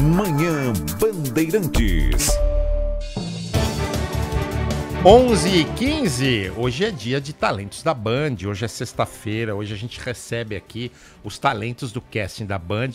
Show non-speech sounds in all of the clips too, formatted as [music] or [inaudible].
Manhã Bandeirantes. 11 e 15, hoje é dia de talentos da Band, hoje é sexta-feira, hoje a gente recebe aqui os talentos do casting da Band.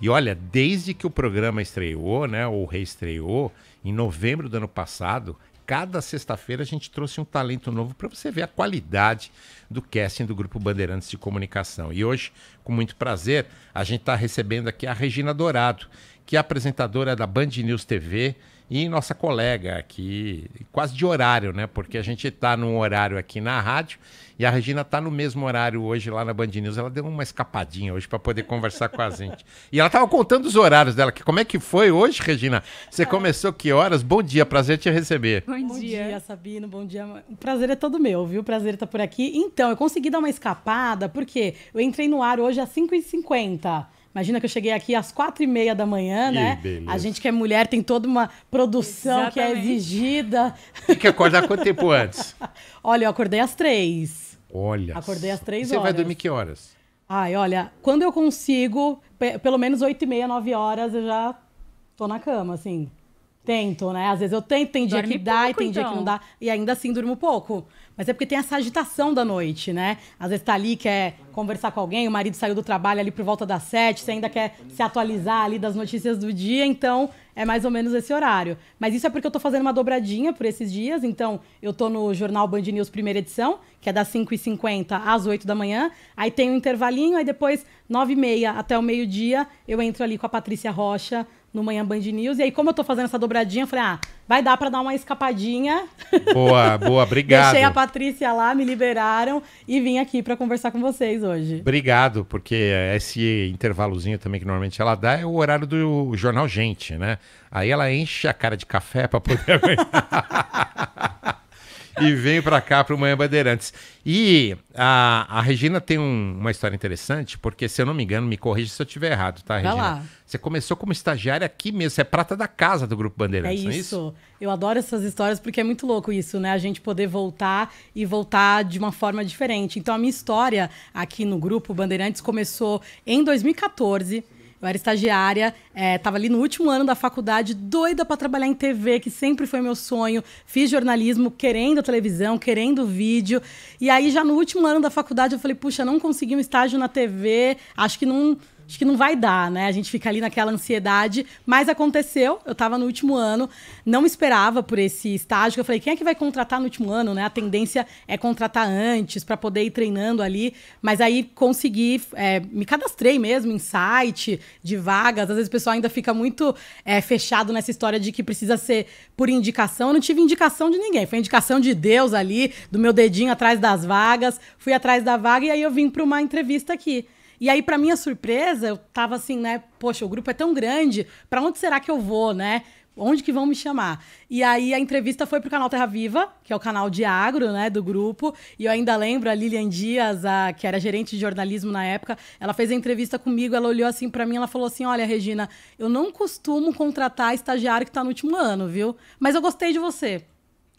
E olha, desde que o programa estreou, né, ou reestreou, em novembro do ano passado, cada sexta-feira a gente trouxe um talento novo para você ver a qualidade do casting do Grupo Bandeirantes de Comunicação. E hoje, com muito prazer, a gente está recebendo aqui a Regina Dourado, que é apresentadora da Band News TV e nossa colega aqui, quase de horário, né? Porque a gente está num horário aqui na rádio e a Regina está no mesmo horário hoje lá na Band News. Ela deu uma escapadinha hoje para poder conversar com a gente. E ela estava contando os horários dela. Que como é que foi hoje, Regina? Você começou que horas? Bom dia, prazer te receber. Bom, bom dia. Sabino. Bom dia. O prazer é todo meu, viu? O prazer estar tá por aqui. Então, eu consegui dar uma escapada porque eu entrei no ar hoje às 5h50. Imagina que eu cheguei aqui às quatro e meia da manhã, e né? Beleza. A gente que é mulher tem toda uma produção Exatamente. que é exigida. Tem que acordar quanto tempo antes? [laughs] Olha, eu acordei às três. Olha. Acordei às três horas. Você vai dormir que horas? Ai, olha, quando eu consigo, pelo menos oito e meia, nove horas, eu já tô na cama, assim. Tento, né? Às vezes eu tento, tem dia Dorme que dá pouco, e tem então. dia que não então. dá. E ainda assim durmo pouco. Mas é porque tem essa agitação da noite, né? Às vezes tá ali, quer conversar com alguém, o marido saiu do trabalho ali por volta das sete, você ainda quer se atualizar ali das notícias do dia, então é mais ou menos esse horário. Mas isso é porque eu tô fazendo uma dobradinha por esses dias, então eu tô no jornal Band News primeira edição, que é das 5h50 às 8 da manhã, aí tem um intervalinho, aí depois 9h30 até o meio-dia eu entro ali com a Patrícia Rocha no Manhã Band News. E aí, como eu tô fazendo essa dobradinha, eu falei, ah, vai dar para dar uma escapadinha. Boa, boa, [laughs] obrigado. Deixei a Patrícia lá, me liberaram e vim aqui para conversar com vocês hoje. Obrigado, porque esse intervalozinho também que normalmente ela dá é o horário do jornal Gente, né? Aí ela enche a cara de café para poder [laughs] [laughs] e venho para cá para o Manhã Bandeirantes. E a, a Regina tem um, uma história interessante, porque se eu não me engano, me corrija se eu estiver errado, tá, Regina? Lá. Você começou como estagiária aqui mesmo, você é prata da casa do Grupo Bandeirantes, é, é isso. É isso? Eu adoro essas histórias porque é muito louco isso, né? A gente poder voltar e voltar de uma forma diferente. Então a minha história aqui no Grupo Bandeirantes começou em 2014 eu era estagiária, estava é, ali no último ano da faculdade, doida para trabalhar em TV, que sempre foi meu sonho. Fiz jornalismo querendo televisão, querendo vídeo. E aí, já no último ano da faculdade, eu falei: puxa, não consegui um estágio na TV, acho que não acho que não vai dar, né? A gente fica ali naquela ansiedade, mas aconteceu. Eu estava no último ano, não esperava por esse estágio. Eu falei, quem é que vai contratar no último ano, né? A tendência é contratar antes para poder ir treinando ali. Mas aí consegui, é, me cadastrei mesmo em site de vagas. Às vezes o pessoal ainda fica muito é, fechado nessa história de que precisa ser por indicação. Eu não tive indicação de ninguém, foi indicação de Deus ali, do meu dedinho atrás das vagas. Fui atrás da vaga e aí eu vim para uma entrevista aqui. E aí, para minha surpresa, eu tava assim, né? Poxa, o grupo é tão grande, para onde será que eu vou, né? Onde que vão me chamar? E aí a entrevista foi pro canal Terra Viva, que é o canal de agro, né, do grupo. E eu ainda lembro a Lilian Dias, a, que era gerente de jornalismo na época, ela fez a entrevista comigo, ela olhou assim para mim, ela falou assim: "Olha, Regina, eu não costumo contratar estagiário que tá no último ano, viu? Mas eu gostei de você.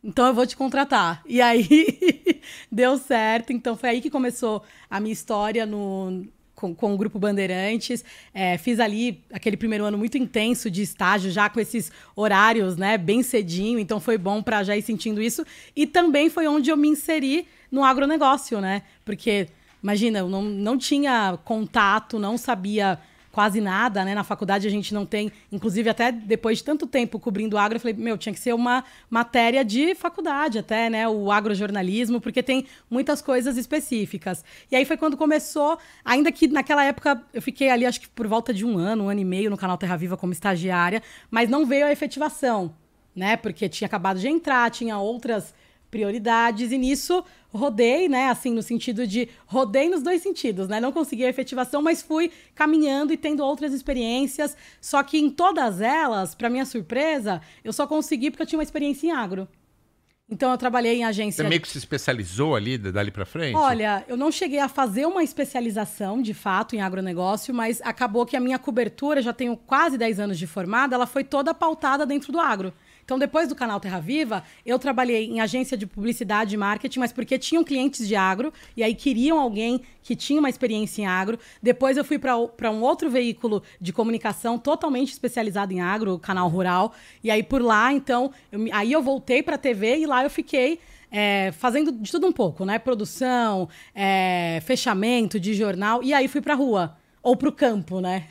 Então eu vou te contratar. E aí [laughs] deu certo. Então foi aí que começou a minha história no, com, com o Grupo Bandeirantes. É, fiz ali aquele primeiro ano muito intenso de estágio, já com esses horários, né? Bem cedinho, então foi bom para já ir sentindo isso. E também foi onde eu me inseri no agronegócio, né? Porque, imagina, eu não, não tinha contato, não sabia quase nada, né? Na faculdade a gente não tem, inclusive até depois de tanto tempo cobrindo agro, eu falei, meu, tinha que ser uma matéria de faculdade até, né? O agrojornalismo, porque tem muitas coisas específicas. E aí foi quando começou, ainda que naquela época eu fiquei ali, acho que por volta de um ano, um ano e meio no canal Terra Viva como estagiária, mas não veio a efetivação, né? Porque tinha acabado de entrar, tinha outras prioridades. E nisso rodei, né? Assim, no sentido de rodei nos dois sentidos, né? Não consegui a efetivação, mas fui caminhando e tendo outras experiências. Só que em todas elas, para minha surpresa, eu só consegui porque eu tinha uma experiência em agro. Então eu trabalhei em agência. Você meio que se especializou ali dali para frente? Olha, eu não cheguei a fazer uma especialização de fato em agronegócio, mas acabou que a minha cobertura, já tenho quase 10 anos de formada, ela foi toda pautada dentro do agro. Então, depois do canal Terra Viva, eu trabalhei em agência de publicidade e marketing, mas porque tinham clientes de agro e aí queriam alguém que tinha uma experiência em agro. Depois eu fui para um outro veículo de comunicação totalmente especializado em agro, o canal Rural. E aí por lá, então, eu, aí eu voltei para a TV e lá eu fiquei é, fazendo de tudo um pouco, né? Produção, é, fechamento de jornal. E aí fui para rua ou para o campo, né?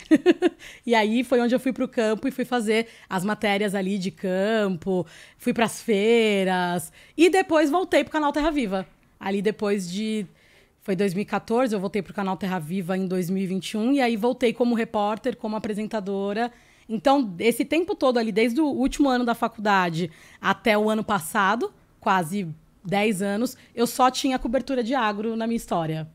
[laughs] e aí foi onde eu fui para o campo e fui fazer as matérias ali de campo, fui para as feiras e depois voltei para o canal Terra Viva. Ali depois de foi 2014, eu voltei para o canal Terra Viva em 2021 e aí voltei como repórter, como apresentadora. Então, esse tempo todo ali, desde o último ano da faculdade até o ano passado, quase 10 anos, eu só tinha cobertura de agro na minha história.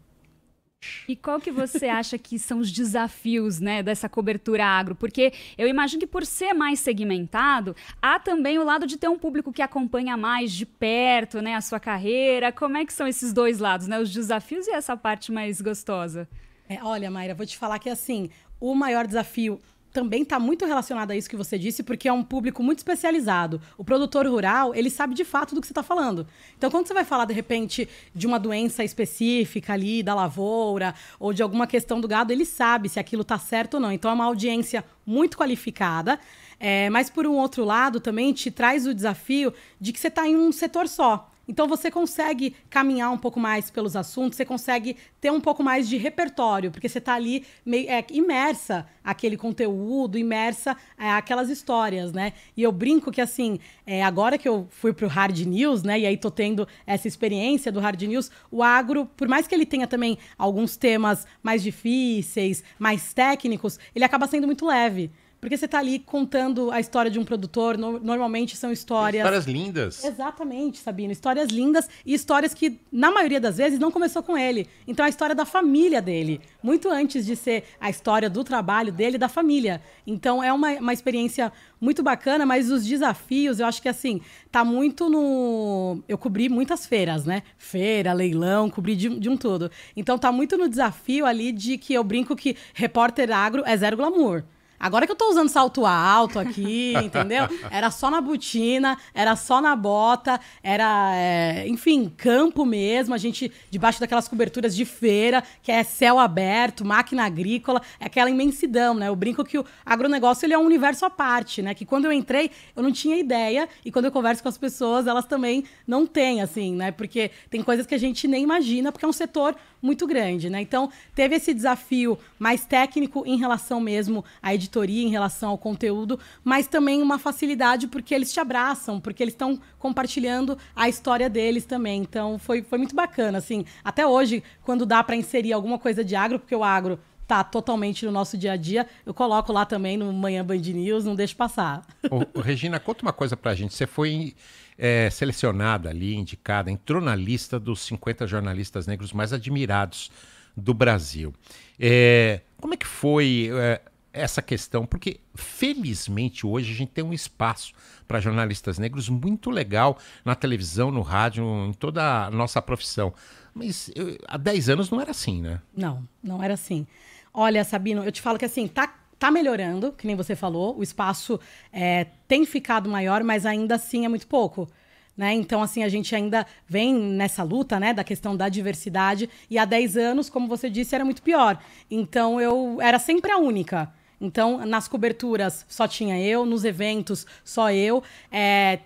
E qual que você acha que são os desafios, né, dessa cobertura agro? Porque eu imagino que por ser mais segmentado, há também o lado de ter um público que acompanha mais de perto, né, a sua carreira. Como é que são esses dois lados, né, os desafios e essa parte mais gostosa? É, olha, Mayra, vou te falar que assim, o maior desafio também está muito relacionado a isso que você disse, porque é um público muito especializado. O produtor rural, ele sabe de fato do que você está falando. Então, quando você vai falar, de repente, de uma doença específica ali, da lavoura, ou de alguma questão do gado, ele sabe se aquilo está certo ou não. Então, é uma audiência muito qualificada. É, mas, por um outro lado, também te traz o desafio de que você está em um setor só. Então você consegue caminhar um pouco mais pelos assuntos, você consegue ter um pouco mais de repertório, porque você está ali meio, é, imersa aquele conteúdo, imersa é, aquelas histórias, né? E eu brinco que assim, é, agora que eu fui pro Hard News, né? E aí tô tendo essa experiência do Hard News, o agro, por mais que ele tenha também alguns temas mais difíceis, mais técnicos, ele acaba sendo muito leve porque você está ali contando a história de um produtor, no, normalmente são histórias. Histórias lindas. Exatamente, Sabino. Histórias lindas e histórias que, na maioria das vezes, não começou com ele. Então, a história da família dele, muito antes de ser a história do trabalho dele da família. Então, é uma, uma experiência muito bacana, mas os desafios, eu acho que, assim, tá muito no. Eu cobri muitas feiras, né? Feira, leilão, cobri de, de um todo. Então, tá muito no desafio ali de que eu brinco que repórter agro é zero glamour. Agora que eu tô usando salto alto aqui, [laughs] entendeu? Era só na botina, era só na bota, era, é, enfim, campo mesmo. A gente debaixo daquelas coberturas de feira, que é céu aberto, máquina agrícola, é aquela imensidão, né? Eu brinco que o agronegócio ele é um universo à parte, né? Que quando eu entrei, eu não tinha ideia, e quando eu converso com as pessoas, elas também não têm, assim, né? Porque tem coisas que a gente nem imagina, porque é um setor muito grande, né? Então, teve esse desafio mais técnico em relação mesmo à editoria, em relação ao conteúdo, mas também uma facilidade porque eles te abraçam, porque eles estão compartilhando a história deles também. Então, foi, foi muito bacana, assim. Até hoje, quando dá para inserir alguma coisa de agro, porque o agro tá totalmente no nosso dia a dia, eu coloco lá também no Manhã Band News, não deixo passar. Ô, Regina, conta uma coisa pra gente. Você foi é, selecionada ali, indicada, entrou na lista dos 50 jornalistas negros mais admirados do Brasil. É, como é que foi é, essa questão? Porque, felizmente, hoje a gente tem um espaço para jornalistas negros muito legal na televisão, no rádio, em toda a nossa profissão. Mas eu, há 10 anos não era assim, né? Não, não era assim. Olha, Sabino, eu te falo que assim, tá está melhorando, que nem você falou, o espaço é, tem ficado maior, mas ainda assim é muito pouco. Né? Então, assim, a gente ainda vem nessa luta né, da questão da diversidade. E há 10 anos, como você disse, era muito pior. Então, eu era sempre a única. Então, nas coberturas só tinha eu, nos eventos só eu. É,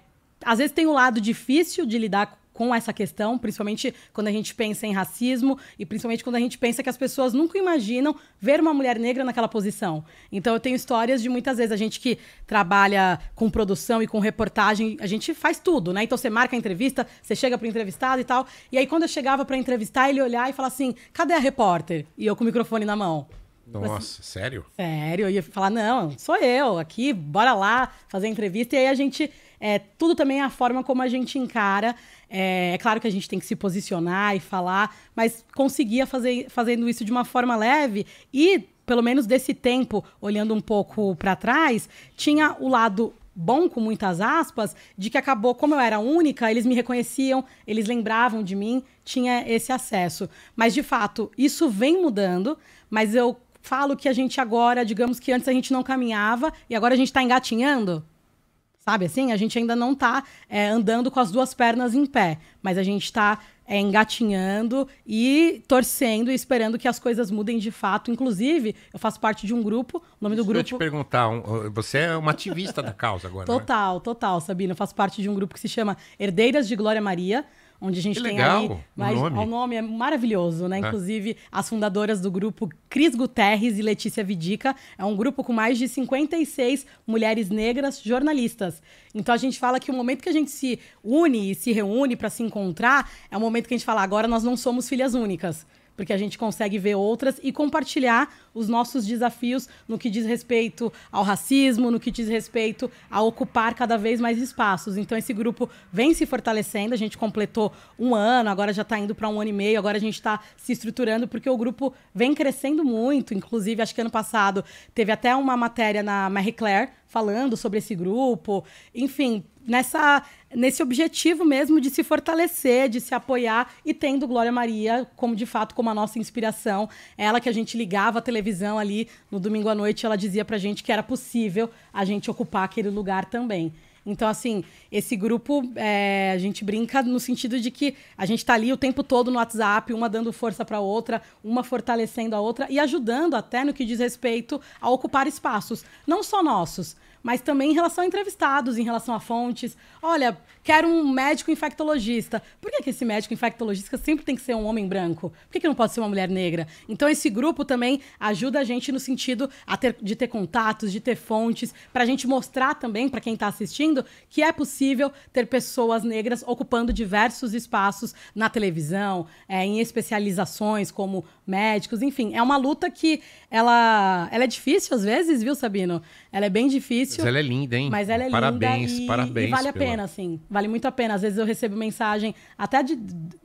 às vezes tem o lado difícil de lidar com essa questão, principalmente quando a gente pensa em racismo e principalmente quando a gente pensa que as pessoas nunca imaginam ver uma mulher negra naquela posição. Então eu tenho histórias de muitas vezes a gente que trabalha com produção e com reportagem, a gente faz tudo, né? Então você marca a entrevista, você chega pro entrevistado e tal. E aí quando eu chegava para entrevistar, ele olhar e falar assim: "Cadê a repórter?" E eu com o microfone na mão. Tipo assim, Nossa, assim, sério? Sério, eu ia falar, não, sou eu aqui, bora lá fazer a entrevista. E aí a gente, é, tudo também é a forma como a gente encara é, é, claro que a gente tem que se posicionar e falar, mas conseguia fazer fazendo isso de uma forma leve e, pelo menos desse tempo, olhando um pouco para trás, tinha o lado bom com muitas aspas de que acabou como eu era única, eles me reconheciam, eles lembravam de mim, tinha esse acesso. Mas de fato, isso vem mudando, mas eu falo que a gente agora, digamos que antes a gente não caminhava e agora a gente está engatinhando. Sabe assim? A gente ainda não está é, andando com as duas pernas em pé, mas a gente está é, engatinhando e torcendo e esperando que as coisas mudem de fato. Inclusive, eu faço parte de um grupo, o nome Isso do grupo. Eu te perguntar, você é uma ativista da causa agora. Total, né? total, Sabina. Eu faço parte de um grupo que se chama Herdeiras de Glória Maria onde a gente que tem legal, aí, mas o nome. o nome é maravilhoso, né? É. Inclusive, as fundadoras do grupo Cris Guterres e Letícia Vidica, é um grupo com mais de 56 mulheres negras jornalistas. Então a gente fala que o momento que a gente se une e se reúne para se encontrar é o momento que a gente fala, agora nós não somos filhas únicas porque a gente consegue ver outras e compartilhar os nossos desafios no que diz respeito ao racismo, no que diz respeito a ocupar cada vez mais espaços. Então, esse grupo vem se fortalecendo, a gente completou um ano, agora já está indo para um ano e meio, agora a gente está se estruturando, porque o grupo vem crescendo muito. Inclusive, acho que ano passado teve até uma matéria na Marie Claire falando sobre esse grupo. Enfim, nessa nesse objetivo mesmo de se fortalecer, de se apoiar e tendo Glória Maria como de fato como a nossa inspiração, ela que a gente ligava a televisão ali no domingo à noite, ela dizia pra gente que era possível a gente ocupar aquele lugar também. Então, assim, esse grupo, é, a gente brinca no sentido de que a gente está ali o tempo todo no WhatsApp, uma dando força para a outra, uma fortalecendo a outra e ajudando até no que diz respeito a ocupar espaços, não só nossos, mas também em relação a entrevistados, em relação a fontes. Olha, quero um médico infectologista. Por que, que esse médico infectologista sempre tem que ser um homem branco? Por que, que não pode ser uma mulher negra? Então, esse grupo também ajuda a gente no sentido ter, de ter contatos, de ter fontes, para a gente mostrar também para quem está assistindo que é possível ter pessoas negras ocupando diversos espaços na televisão, é, em especializações como médicos, enfim. É uma luta que ela, ela é difícil às vezes, viu, Sabino? Ela é bem difícil. Mas ela é linda, hein? Mas ela é parabéns, linda. E, parabéns, E vale a pena, assim. Vale muito a pena. Às vezes eu recebo mensagem até de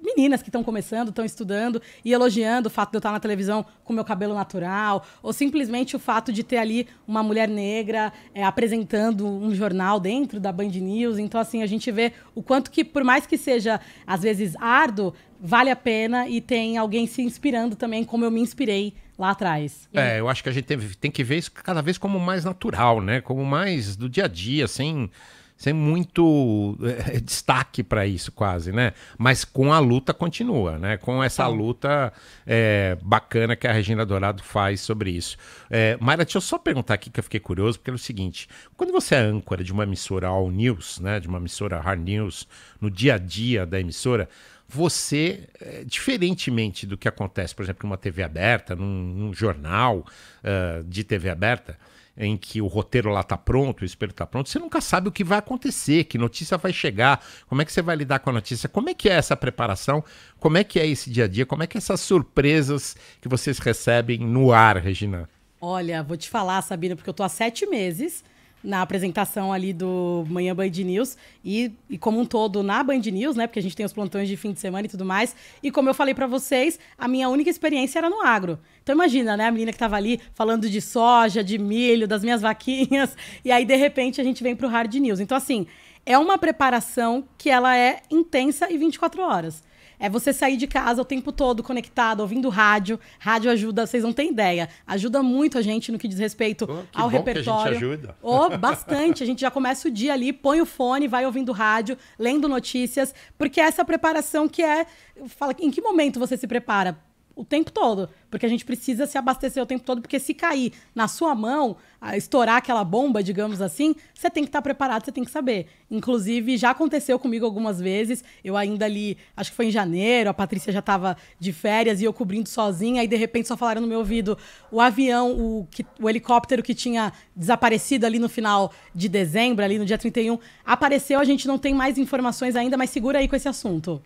meninas que estão começando, estão estudando e elogiando o fato de eu estar na televisão com meu cabelo natural, ou simplesmente o fato de ter ali uma mulher negra é, apresentando um jornal dentro da Band News. Então, assim, a gente vê o quanto que, por mais que seja às vezes árduo, vale a pena e tem alguém se inspirando também, como eu me inspirei lá atrás. É, eu acho que a gente tem, tem que ver isso cada vez como mais natural, né? Como mais do dia a dia, sem, sem muito é, [laughs] destaque para isso, quase, né? Mas com a luta continua, né? Com essa luta é, bacana que a Regina Dourado faz sobre isso. É, Mayra, deixa eu só perguntar aqui que eu fiquei curioso, porque é o seguinte: quando você é âncora de uma emissora All News, né? De uma emissora Hard News, no dia a dia da emissora você, eh, diferentemente do que acontece, por exemplo, numa TV aberta, num, num jornal uh, de TV aberta, em que o roteiro lá está pronto, o espelho está pronto, você nunca sabe o que vai acontecer, que notícia vai chegar, como é que você vai lidar com a notícia, como é que é essa preparação, como é que é esse dia a dia, como é que é essas surpresas que vocês recebem no ar, Regina? Olha, vou te falar, Sabina, porque eu tô há sete meses na apresentação ali do Manhã Band News e, e, como um todo na Band News, né? Porque a gente tem os plantões de fim de semana e tudo mais. E como eu falei para vocês, a minha única experiência era no agro. Então imagina, né? A menina que tava ali falando de soja, de milho, das minhas vaquinhas. [laughs] E aí, de repente, a gente vem pro Hard News. Então, assim, é uma preparação que ela é intensa e 24 horas. É você sair de casa o tempo todo conectado, ouvindo rádio. Rádio ajuda, vocês não têm ideia. Ajuda muito a gente no que diz respeito oh, que ao bom repertório. Que a gente ajuda. Oh, bastante. a gente já começa o dia ali, põe o fone, vai ouvindo rádio, lendo notícias, porque é essa preparação que é. Fala, em que momento você se prepara? o tempo todo, porque a gente precisa se abastecer o tempo todo, porque se cair na sua mão, estourar aquela bomba, digamos assim, você tem que estar tá preparado, você tem que saber. Inclusive, já aconteceu comigo algumas vezes, eu ainda ali, acho que foi em janeiro, a Patrícia já estava de férias e eu cobrindo sozinha, e de repente só falaram no meu ouvido, o avião, o, que, o helicóptero que tinha desaparecido ali no final de dezembro, ali no dia 31, apareceu, a gente não tem mais informações ainda, mas segura aí com esse assunto.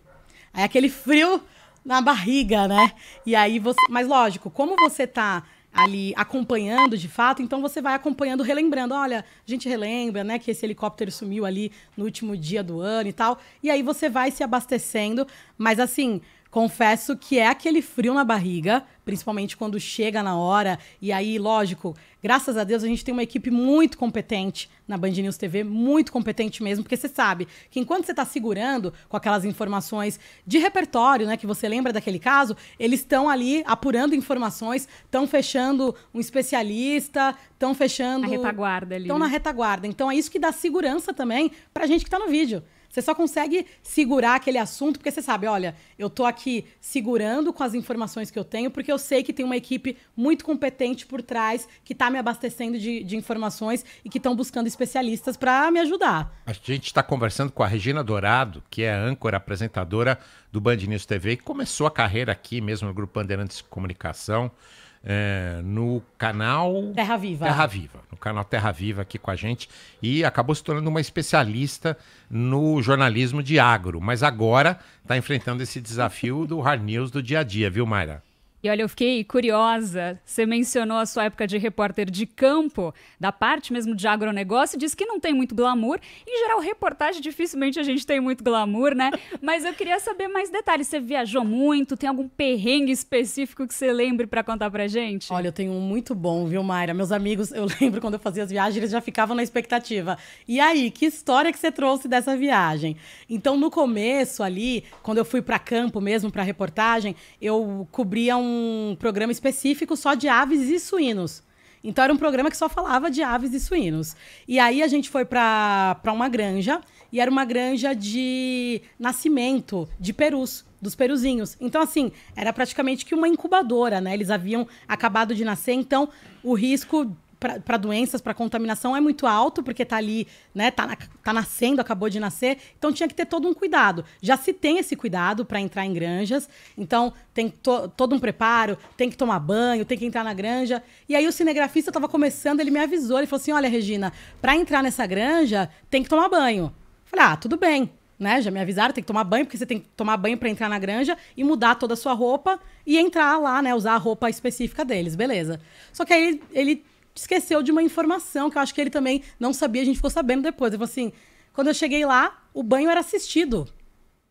Aí aquele frio na barriga, né? E aí você. Mas lógico, como você tá ali acompanhando de fato, então você vai acompanhando, relembrando. Olha, a gente relembra, né, que esse helicóptero sumiu ali no último dia do ano e tal. E aí você vai se abastecendo, mas assim, Confesso que é aquele frio na barriga, principalmente quando chega na hora. E aí, lógico, graças a Deus a gente tem uma equipe muito competente na Band News TV, muito competente mesmo, porque você sabe que enquanto você está segurando com aquelas informações de repertório, né, que você lembra daquele caso, eles estão ali apurando informações, estão fechando um especialista, estão fechando. A retaguarda ali. Estão na né? retaguarda. Então é isso que dá segurança também para a gente que está no vídeo. Você só consegue segurar aquele assunto porque você sabe, olha, eu tô aqui segurando com as informações que eu tenho, porque eu sei que tem uma equipe muito competente por trás que tá me abastecendo de, de informações e que estão buscando especialistas para me ajudar. A gente está conversando com a Regina Dourado, que é âncora apresentadora do Band News TV, que começou a carreira aqui mesmo no Grupo Bandeirantes de Comunicação é, no canal Terra Viva. Terra Viva, no canal Terra Viva aqui com a gente e acabou se tornando uma especialista no jornalismo de agro, mas agora está enfrentando esse desafio do hard news do dia a dia, viu, Mayra? E olha, eu fiquei curiosa. Você mencionou a sua época de repórter de campo, da parte mesmo de agronegócio, diz que não tem muito glamour. Em geral, reportagem dificilmente a gente tem muito glamour, né? [laughs] Mas eu queria saber mais detalhes. Você viajou muito? Tem algum perrengue específico que você lembre para contar pra gente? Olha, eu tenho um muito bom, viu, Mayra? Meus amigos, eu [laughs] lembro quando eu fazia as viagens, eles já ficavam na expectativa. E aí, que história que você trouxe dessa viagem? Então, no começo ali, quando eu fui para campo mesmo, para reportagem, eu cobria um um programa específico só de aves e suínos. Então era um programa que só falava de aves e suínos. E aí a gente foi para uma granja, e era uma granja de nascimento de perus, dos peruzinhos. Então assim, era praticamente que uma incubadora, né? Eles haviam acabado de nascer, então o risco para doenças, para contaminação é muito alto, porque está ali, né, tá, tá nascendo, acabou de nascer, então tinha que ter todo um cuidado. Já se tem esse cuidado para entrar em granjas, então tem to, todo um preparo, tem que tomar banho, tem que entrar na granja. E aí o cinegrafista estava começando, ele me avisou, ele falou assim: "Olha, Regina, para entrar nessa granja, tem que tomar banho". Eu falei: "Ah, tudo bem". Né? Já me avisaram, tem que tomar banho, porque você tem que tomar banho para entrar na granja e mudar toda a sua roupa e entrar lá, né? Usar a roupa específica deles, beleza. Só que aí ele esqueceu de uma informação que eu acho que ele também não sabia, a gente ficou sabendo depois. Eu falei assim, quando eu cheguei lá, o banho era assistido.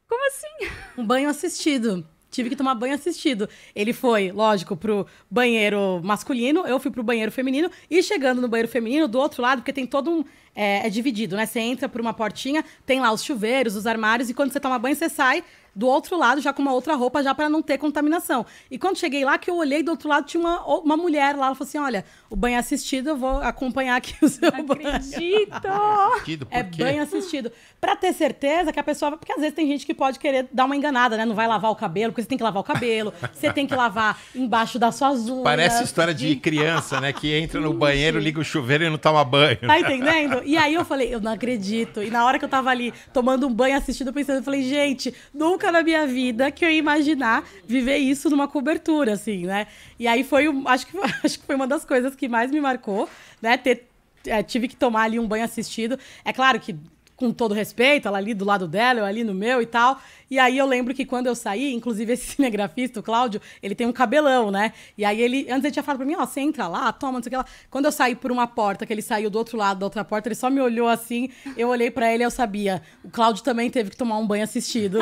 Como assim? Um banho assistido. Tive que tomar banho assistido. Ele foi, lógico, pro banheiro masculino, eu fui pro banheiro feminino, e chegando no banheiro feminino, do outro lado, porque tem todo um. É, é dividido, né? Você entra por uma portinha, tem lá os chuveiros, os armários, e quando você toma banho, você sai, do outro lado, já com uma outra roupa, já para não ter contaminação. E quando cheguei lá, que eu olhei do outro lado, tinha uma, uma mulher lá. Ela falou assim: olha, o banho assistido, eu vou acompanhar aqui o seu não banho. Acredito! [laughs] é, é banho assistido. Para ter certeza que a pessoa. Porque às vezes tem gente que pode querer dar uma enganada, né? Não vai lavar o cabelo, porque você tem que lavar o cabelo, você tem que lavar embaixo das suas azul. Parece história de criança, né? Que entra no banheiro, liga o chuveiro e não toma banho. Tá entendendo? E aí eu falei, eu não acredito. E na hora que eu tava ali tomando um banho assistido, pensando, eu falei, gente, nunca nunca na minha vida que eu ia imaginar viver isso numa cobertura, assim, né? E aí foi, acho que, [laughs] acho que foi uma das coisas que mais me marcou, né? Ter, é, tive que tomar ali um banho assistido. É claro que com todo respeito, ela ali do lado dela, eu ali no meu e tal. E aí eu lembro que quando eu saí, inclusive esse [laughs] cinegrafista, o Cláudio, ele tem um cabelão, né? E aí ele, antes ele tinha falado pra mim, ó, oh, você entra lá, toma, não sei o que lá. Quando eu saí por uma porta, que ele saiu do outro lado da outra porta, ele só me olhou assim, eu olhei para ele eu sabia. O Cláudio também teve que tomar um banho assistido.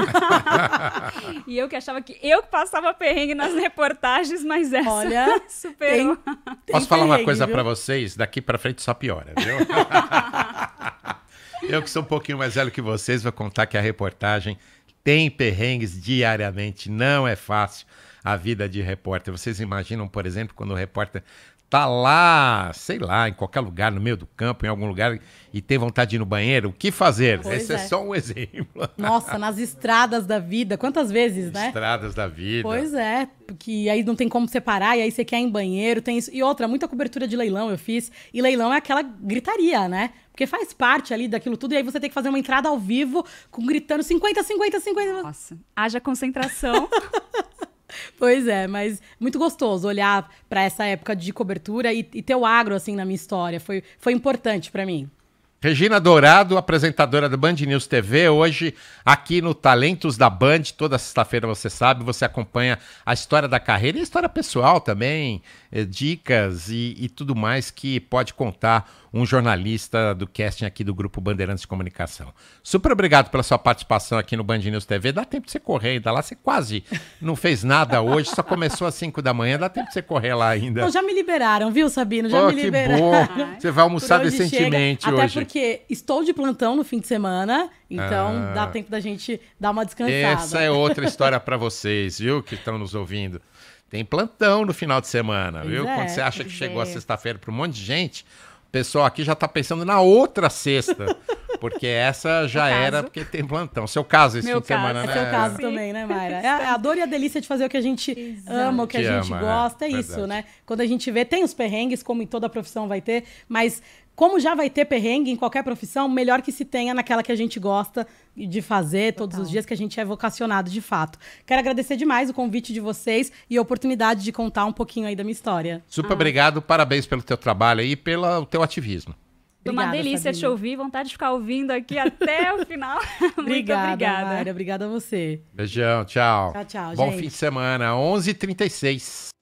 [laughs] e eu que achava que eu que passava perrengue nas reportagens, mas essa Olha, [laughs] superou. Tem, tem Posso falar uma coisa para vocês? Daqui para frente só piora, viu? Eu que sou um pouquinho mais velho que vocês, vou contar que a reportagem tem perrengues diariamente, não é fácil a vida de repórter. Vocês imaginam, por exemplo, quando o repórter tá lá, sei lá, em qualquer lugar, no meio do campo, em algum lugar, e tem vontade de ir no banheiro, o que fazer? Pois Esse é. é. só um [laughs] exemplo. Nossa, nas estradas da vida, quantas vezes, né? Estradas da vida. Pois é, porque aí não tem como separar, e aí você quer ir em banheiro, tem isso. E outra, muita cobertura de leilão eu fiz, e leilão é aquela gritaria, né? Porque faz parte ali daquilo tudo, e aí você tem que fazer uma entrada ao vivo, com gritando 50, 50, 50. Nossa, haja concentração. [laughs] [laughs] Pois é, mas muito gostoso olhar para essa época de cobertura e, e ter o agro assim na minha história. Foi, foi importante para mim. Regina Dourado, apresentadora da Band News TV, hoje aqui no Talentos da Band, toda sexta-feira você sabe, você acompanha a história da carreira e a história pessoal também, eh, dicas e, e tudo mais que pode contar um jornalista do casting aqui do Grupo Bandeirantes de Comunicação. Super obrigado pela sua participação aqui no Band News TV. Dá tempo de você correr ainda lá. Você quase não fez nada hoje, só começou às 5 da manhã. Dá tempo de você correr lá ainda. Não, já me liberaram, viu, Sabino? Já oh, me liberaram. Que bom. Você vai almoçar hoje decentemente hoje. Até porque estou de plantão no fim de semana, então ah, dá tempo da gente dar uma descansada. Essa é outra história para vocês, viu, que estão nos ouvindo. Tem plantão no final de semana, pois viu? É, Quando você acha que chegou é. a sexta-feira para um monte de gente, pessoal aqui já está pensando na outra sexta. [laughs] Porque essa já era, porque tem plantão. Seu caso esse Meu fim caso. de semana, é né? É seu caso Sim. também, né, Mayra? É, é a dor e a delícia de fazer o que a gente Exato. ama, o que, a gente ama, é. gosta, é, é isso, né? Quando a gente vê, tem os perrengues, como em toda profissão vai ter, mas como já vai ter perrengue em qualquer profissão, melhor que se tenha naquela que a gente gosta de fazer Total. todos os dias, que a gente é vocacionado de fato. Quero agradecer demais o convite de vocês e a oportunidade de contar um pouquinho aí da minha história. Super ah. obrigado, parabéns pelo teu trabalho aí e pelo teu ativismo. Foi Uma delícia Sabine. te ouvir, vontade de ficar ouvindo aqui até o final. [laughs] Muito obrigada, obrigada. obrigada a você. Beijão, tchau. Tchau, tchau, Bom gente. fim de semana, 11h36.